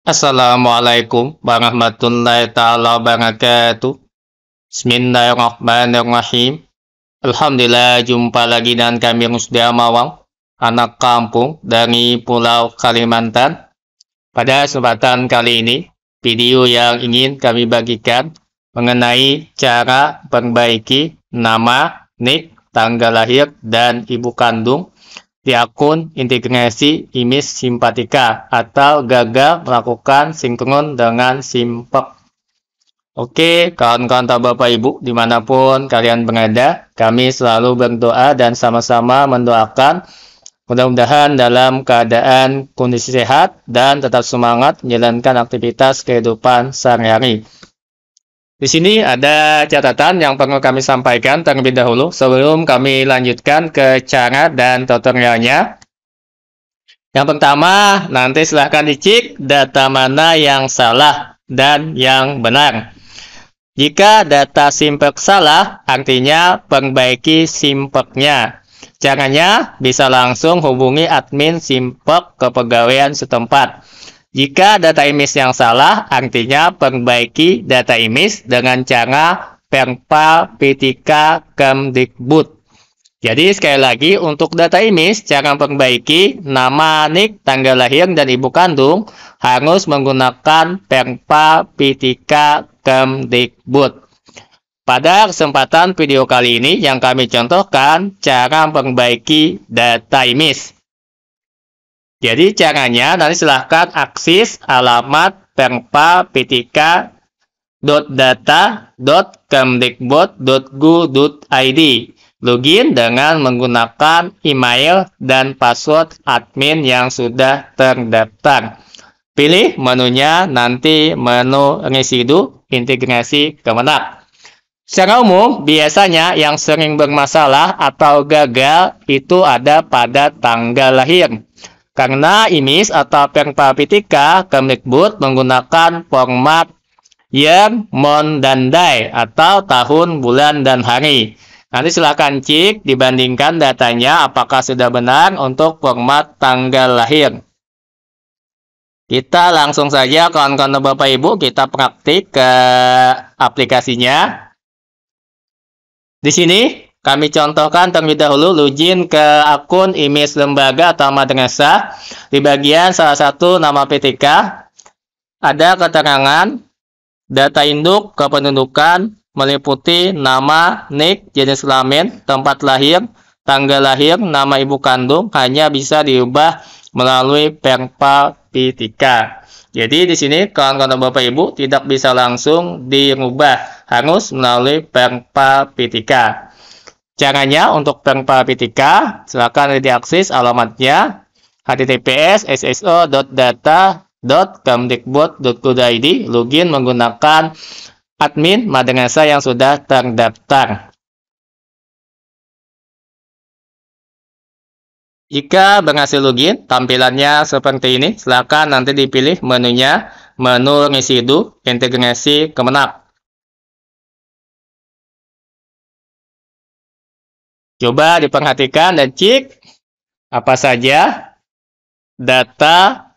Assalamualaikum warahmatullahi taala wabarakatuh. Bismillahirrahmanirrahim. Alhamdulillah jumpa lagi dengan kami yang sudah Mawang, anak kampung dari Pulau Kalimantan. Pada kesempatan kali ini, video yang ingin kami bagikan mengenai cara perbaiki nama, nik, tanggal lahir, dan ibu kandung diakun integrasi, imis, simpatika, atau gagal melakukan sinkron dengan simpek. Oke, kawan-kawan atau Bapak Ibu, dimanapun kalian berada, kami selalu berdoa dan sama-sama mendoakan Mudah-mudahan dalam keadaan kondisi sehat dan tetap semangat menjalankan aktivitas kehidupan sehari-hari. Di sini ada catatan yang perlu kami sampaikan terlebih dahulu sebelum kami lanjutkan ke cara dan tutorialnya. Yang pertama, nanti silahkan dicek data mana yang salah dan yang benar. Jika data simpek salah, artinya perbaiki simpeknya. Caranya bisa langsung hubungi admin simpek kepegawaian setempat. Jika data image yang salah, artinya perbaiki data image dengan cara perpal ptk kemdikbud. Jadi sekali lagi untuk data image cara perbaiki nama nik, tanggal lahir dan ibu kandung harus menggunakan perpal pitika kemdikbud. Pada kesempatan video kali ini yang kami contohkan cara perbaiki data image. Jadi caranya nanti silahkan akses alamat perpa ptk.data.kemdikbud.go.id Login dengan menggunakan email dan password admin yang sudah terdaftar. Pilih menunya nanti menu residu integrasi kemenak. Secara umum, biasanya yang sering bermasalah atau gagal itu ada pada tanggal lahir. Karena IMIS atau Pertapitika Kemdikbud menggunakan format year, month, dan day atau tahun, bulan, dan hari. Nanti silakan cek dibandingkan datanya apakah sudah benar untuk format tanggal lahir. Kita langsung saja kawan-kawan Bapak Ibu kita praktik ke aplikasinya. Di sini kami contohkan terlebih dahulu login ke akun imis lembaga atau madrasah. Di bagian salah satu nama PTK, ada keterangan data induk kependudukan meliputi nama, nik, jenis kelamin, tempat lahir, tanggal lahir, nama ibu kandung hanya bisa diubah melalui perpa PTK. Jadi di sini kawan-kawan Bapak Ibu tidak bisa langsung diubah harus melalui perpa PTK. Caranya untuk P3, silakan diakses alamatnya https sso.data.kemdikbud.go.id login menggunakan admin madrasah yang sudah terdaftar. Jika berhasil login, tampilannya seperti ini. Silakan nanti dipilih menunya, menu residu integrasi kemenak. Coba diperhatikan dan cek apa saja data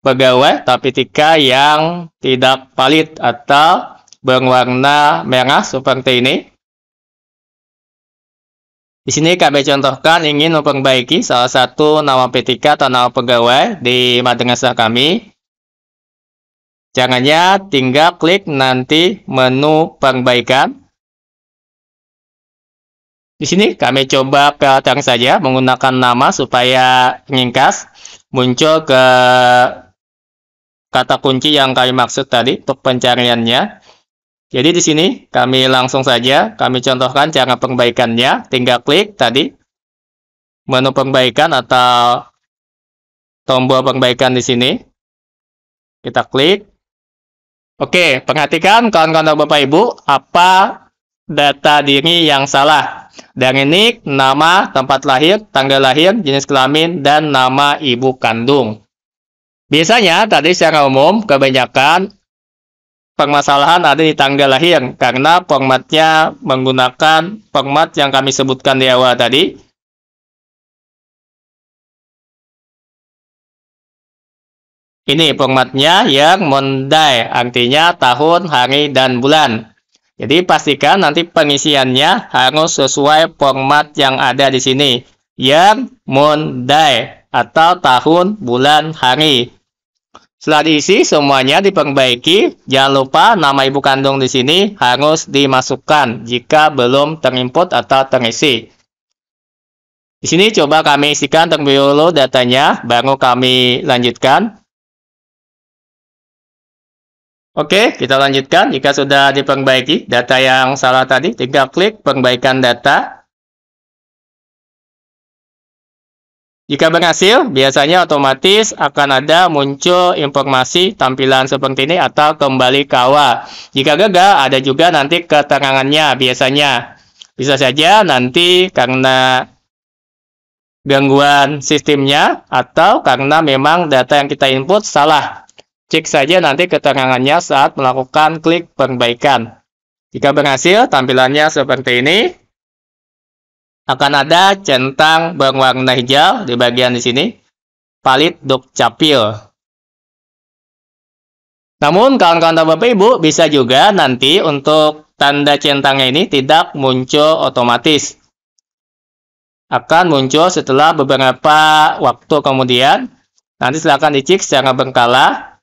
pegawai tiga yang tidak valid atau berwarna merah seperti ini. Di sini kami contohkan ingin memperbaiki salah satu nama PTK atau nama pegawai di madrasah kami. Caranya tinggal klik nanti menu perbaikan. Di sini kami coba pelatang saja menggunakan nama supaya ringkas muncul ke kata kunci yang kami maksud tadi untuk pencariannya. Jadi di sini kami langsung saja kami contohkan cara perbaikannya. Tinggal klik tadi menu perbaikan atau tombol perbaikan di sini. Kita klik. Oke, perhatikan kawan-kawan Bapak Ibu apa data diri yang salah nik, nama, tempat lahir, tanggal lahir, jenis kelamin, dan nama ibu kandung. Biasanya tadi secara umum kebanyakan permasalahan ada di tanggal lahir karena formatnya menggunakan format yang kami sebutkan di awal tadi. Ini formatnya yang mondai artinya tahun, hari, dan bulan. Jadi pastikan nanti pengisiannya harus sesuai format yang ada di sini. Year, moon, day atau tahun, bulan, hari. Setelah diisi semuanya diperbaiki, jangan lupa nama ibu kandung di sini harus dimasukkan jika belum terinput atau terisi. Di sini coba kami isikan terlebih dulu datanya, baru kami lanjutkan. Oke, kita lanjutkan. Jika sudah diperbaiki data yang salah tadi, tinggal klik perbaikan data. Jika berhasil, biasanya otomatis akan ada muncul informasi tampilan seperti ini atau kembali ke awal. Jika gagal, ada juga nanti keterangannya biasanya. Bisa saja nanti karena gangguan sistemnya atau karena memang data yang kita input salah. Cek saja nanti keterangannya saat melakukan klik perbaikan. Jika berhasil, tampilannya seperti ini. Akan ada centang berwarna hijau di bagian di sini. Palit CAPIL. Namun, kawan-kawan dan Bapak-Ibu bisa juga nanti untuk tanda centangnya ini tidak muncul otomatis. Akan muncul setelah beberapa waktu kemudian. Nanti silakan dicek secara berkala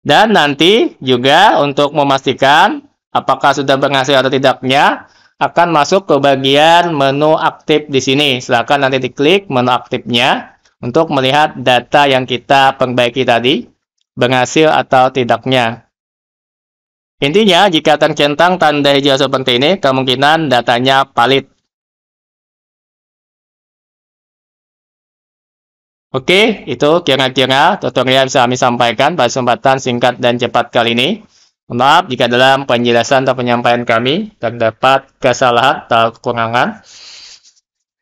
dan nanti juga untuk memastikan apakah sudah berhasil atau tidaknya akan masuk ke bagian menu aktif di sini. Silahkan nanti diklik menu aktifnya untuk melihat data yang kita perbaiki tadi, berhasil atau tidaknya. Intinya, jika tercentang tanda hijau seperti ini, kemungkinan datanya valid. Oke, itu kira-kira tutorial yang bisa kami sampaikan pada kesempatan singkat dan cepat kali ini. Maaf jika dalam penjelasan atau penyampaian kami terdapat kesalahan atau kekurangan.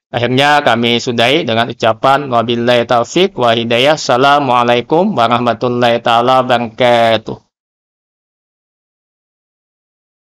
Akhirnya kami sudahi dengan ucapan wabillahi taufik wa hidayah. Assalamualaikum warahmatullahi taala wabarakatuh.